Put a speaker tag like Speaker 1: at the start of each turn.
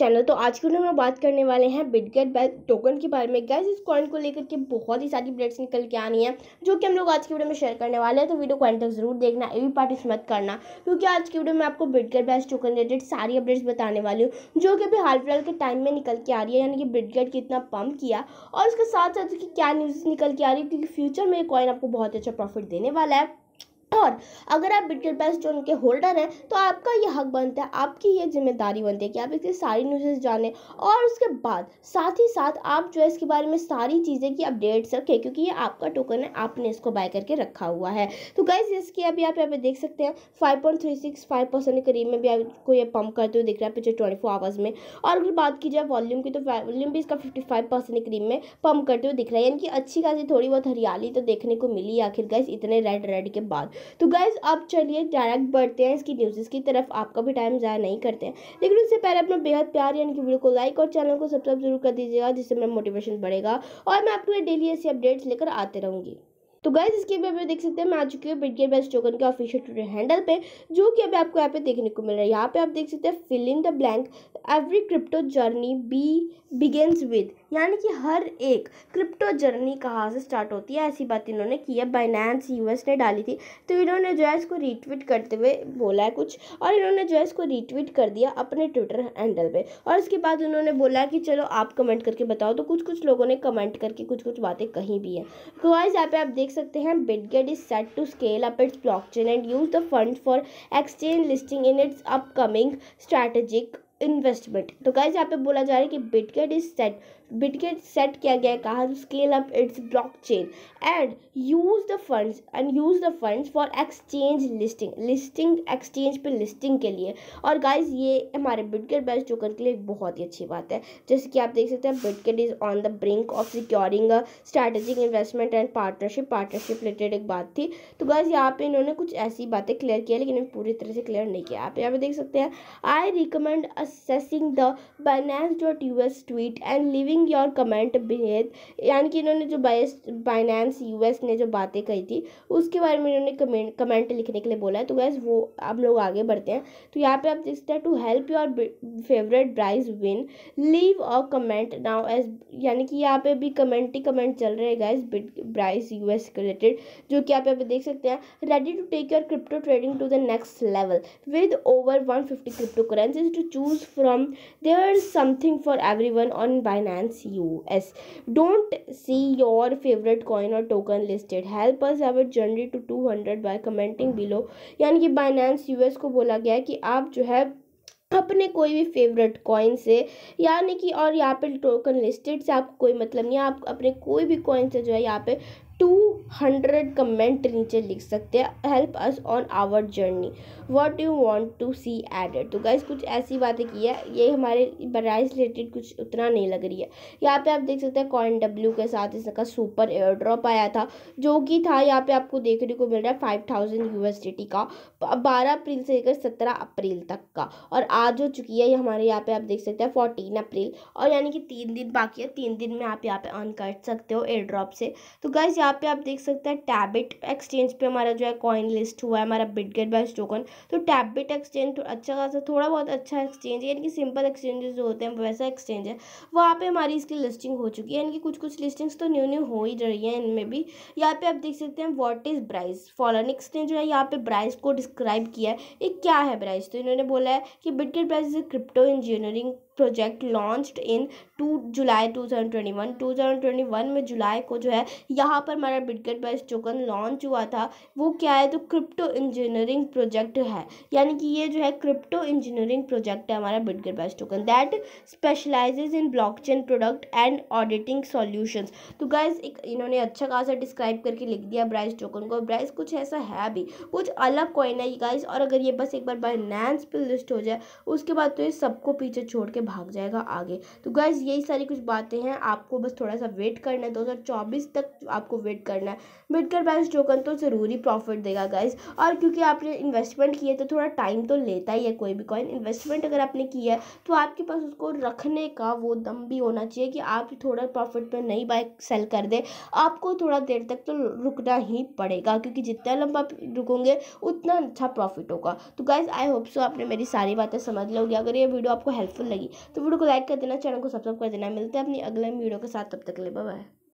Speaker 1: channel तो आज के वीडियो में बात करने वाले हैं बिटगेट टोकन के बारे में गैस इस कॉइन को लेकर के बहुत ही सारी अपडेट्स निकल के आनी है जो कि हम लोग आज की वीडियो में शेयर करने वाले हैं तो वीडियो को एंड तक जरूर देखना ये भी पार्टिस मत करना क्योंकि आज की वीडियो में आपको बिटगेट बैस टोकन रिलेटेड सारी अपडेट्स बताने वाली हूँ जो कि अभी हाल फिलहाल के टाइम में निकल के आ रही है यानी कि बिटगेट कितना पम्प किया और उसके साथ साथ उसकी क्या न्यूज़ निकल के आ रही है क्योंकि फ्यूचर में ये कॉइन आपको बहुत अच्छा प्रॉफिट देने वाला है और अगर आप बिटल बेस्ट जो उनके होल्डर हैं तो आपका यह हक बनता है आपकी ये जिम्मेदारी बनती है कि आप इसकी सारी न्यूज़ जानें और उसके बाद साथ ही साथ आप जो है इसके बारे में सारी चीज़ें की अपडेट्स रखें क्योंकि ये आपका टोकन है आपने इसको बाय करके रखा हुआ है तो गाइज इसकी अभी आप यहाँ पे देख सकते हैं five point three six five percent के करीब में भी आपको ये पंप करते हुए दिख रहा है पिछले ट्वेंटी फोर आवर्स में और अगर बात की जाए वॉल्यूम की तो वॉल्यूम भी इसका फिफ्टी फाइव परसेंट के करीब में पंप करते हुए दिख रहा है यानी कि अच्छी खासी थोड़ी बहुत हरियाली तो देखने को मिली आखिर गाइज इतने रेड रेड के बाद तो गाइज आप चलिए डायरेक्ट बढ़ते हैं इसकी न्यूज़ की तरफ आपका भी टाइम ज़ाया नहीं करते हैं लेकिन उससे पहले अपना बेहद प्यार यानी कि वीडियो को लाइक और चैनल को सब्सक्राइब जरूर कर दीजिएगा जिससे मेरा मोटिवेशन बढ़ेगा और मैं आपके लिए डेली ऐसी अपडेट्स लेकर आते रहूँगी तो गाइज इसके भी आप देख सकते हैं मैं आ चुकी हूँ बिटगेट बेस्ट टोकन के ऑफिशियल ट्विटर हैंडल पे जो कि अभी आपको यहाँ पे देखने को मिल रहा है यहाँ पे आप देख सकते हैं fill in the blank every crypto journey be begins with यानी कि हर एक क्रिप्टो जर्नी कहाँ से स्टार्ट होती है ऐसी बात इन्होंने की है बाइनेंस यूएस ने डाली थी तो इन्होंने जो है इसको रीट्वीट करते हुए बोला है कुछ और इन्होंने जो है इसको रीट्वीट कर दिया अपने ट्विटर हैंडल पे और इसके बाद उन्होंने बोला कि चलो आप कमेंट करके बताओ तो कुछ कुछ लोगों ने कमेंट करके कुछ कुछ बातें कहीं भी हैं तो वाइज यहाँ पे आप देख सकते हैं Bitget is set to scale up its blockchain and use the fund for exchange listing in its upcoming strategic investment तो गाइज यहाँ पे बोला जा रहा है कि Bitget is set Bitget set किया गया है कहा scale up its blockchain and use the funds and use the funds for exchange listing listing exchange पे लिस्टिंग के लिए और गाइज ये हमारे बिटगेट बैच टोकन के लिए एक बहुत ही अच्छी बात है जैसे कि आप देख सकते हैं Bitget is on the brink of securing strategic investment and partnership partnership related एक बात थी तो गाइज यहाँ पे इन्होंने कुछ ऐसी बातें क्लियर किया लेकिन पूरी तरह से क्लियर नहीं किया आप यहाँ पे देख सकते हैं I recommend a accessing the Binance.us tweet and living your comment beneath यानी कि इन्होंने जो बाइनेंस US ने जो बातें कही थी उसके बारे में इन्होंने कमेंट कमेंट लिखने के लिए बोला है तो गैस वो हम लोग आगे बढ़ते हैं तो यहाँ पे आप देख सकते हैं to help your favourite Brise win leave और कमेंट नाउ एज यानी कि यहाँ पे भी कमेंट ही कमेंट चल रहे हैं गाइज प्राइस यूएस रिलेटेड जो कि आप यहाँ पे देख सकते हैं ready to take your crypto trading to the next level with over one fifty crypto currencies to choose from there something for everyone on Binance U S don't see your favourite coin or token listed help us our journey to two hundred by commenting below यानी कि Binance US को बोला गया है कि आप जो है अपने कोई भी फेवरेट कॉइन से यानी कि और यहाँ पे टोकन लिस्टेड से आपको कोई मतलब नहीं है आप अपने कोई भी कॉइन से जो है यहाँ पे टू हंड्रेड कमेंट नीचे लिख सकते हैं help us on our journey what you want to see added तो गाइज कुछ ऐसी बातें की है ये हमारे प्राइस रिलेटेड कुछ उतना नहीं लग रही है यहाँ पे आप देख सकते हैं कॉइन डब्ल्यू के साथ इसका सुपर एयर ड्रॉप आया था जो कि था यहाँ पे आपको देखने को मिल रहा है फाइव थाउजेंड यूएसडी का बारह अप्रैल से लेकर सत्रह अप्रैल तक का और आज हो चुकी है हमारे यहाँ पे आप देख सकते हैं फोर्टीन अप्रैल और यानी कि तीन दिन बाकी है तीन दिन में आप यहाँ पे अर्न कर सकते हो एयर ड्रॉप से तो गाइज यहाँ यहाँ पे आप देख सकते हैं टैबिट एक्सचेंज पे हमारा जो है कॉइन लिस्ट हुआ है हमारा बिटगेट बाइस टोकन तो टैबिट एक्सचेंज तो अच्छा खासा थोड़ा बहुत अच्छा एक्सचेंज है यानी कि सिंपल एक्सचेंजेस जो होते हैं वैसा एक्सचेंज है वहाँ पे हमारी इसकी लिस्टिंग हो चुकी है यानी कि कुछ कुछ लिस्टिंग्स तो न्यू न्यू हो ही रही हैं इनमें भी यहाँ पे आप देख सकते हैं वॉट इज़ ब्राइस फॉलोनिक्स ने जो है यहाँ पे ब्राइज को डिस्क्राइब किया है ये क्या है ब्राइज तो इन्होंने बोला है कि Bitget Brise is crypto engineering project launched in to July 2021 2021 में जुलाई को जो है यहाँ पर हमारा बिटकेट बेस्ट टोकन लॉन्च हुआ था वो क्या है तो क्रिप्टो इंजीनियरिंग प्रोजेक्ट है यानी कि ये जो है क्रिप्टो इंजीनियरिंग प्रोजेक्ट है हमारा Bitgert best token that specialises in blockchain product and auditing solutions तो गाइज एक इन्होंने अच्छा खासा डिस्क्राइब करके लिख दिया ब्राइस टोकन को ब्राइस कुछ ऐसा है भी कुछ अलग कॉइन है गाइज और अगर ये बस एक बार बाइनेंस पर लिस्ट हो जाए उसके बाद तो ये सबको पीछे छोड़ के भाग जाएगा आगे तो गाइज़ यही सारी कुछ बातें हैं आपको बस थोड़ा सा वेट करना है दो हज़ार चौबीस तक आपको वेट करना है कर बैलेंस टोकन तो ज़रूरी प्रॉफिट देगा गाइज़ और क्योंकि आपने इन्वेस्टमेंट किया तो थोड़ा टाइम तो लेता ही है कोई भी कॉइन इन्वेस्टमेंट अगर आपने किया है तो आपके पास उसको रखने का वो दम भी होना चाहिए कि आप थोड़ा प्रॉफिट पर नहीं बाय सेल कर दें आपको थोड़ा देर तक तो रुकना ही पड़ेगा क्योंकि जितना लंबा रुकोगे उतना अच्छा प्रॉफिट होगा तो गाइज़ आई होप सो आपने मेरी सारी बातें समझ लोगे अगर ये वीडियो आपको हेल्पफुल लगी तो वीडियो को लाइक कर देना चैनल को सब्सक्राइब कर देना मिलते हैं अपनी अगले वीडियो के साथ तब तक ले बाय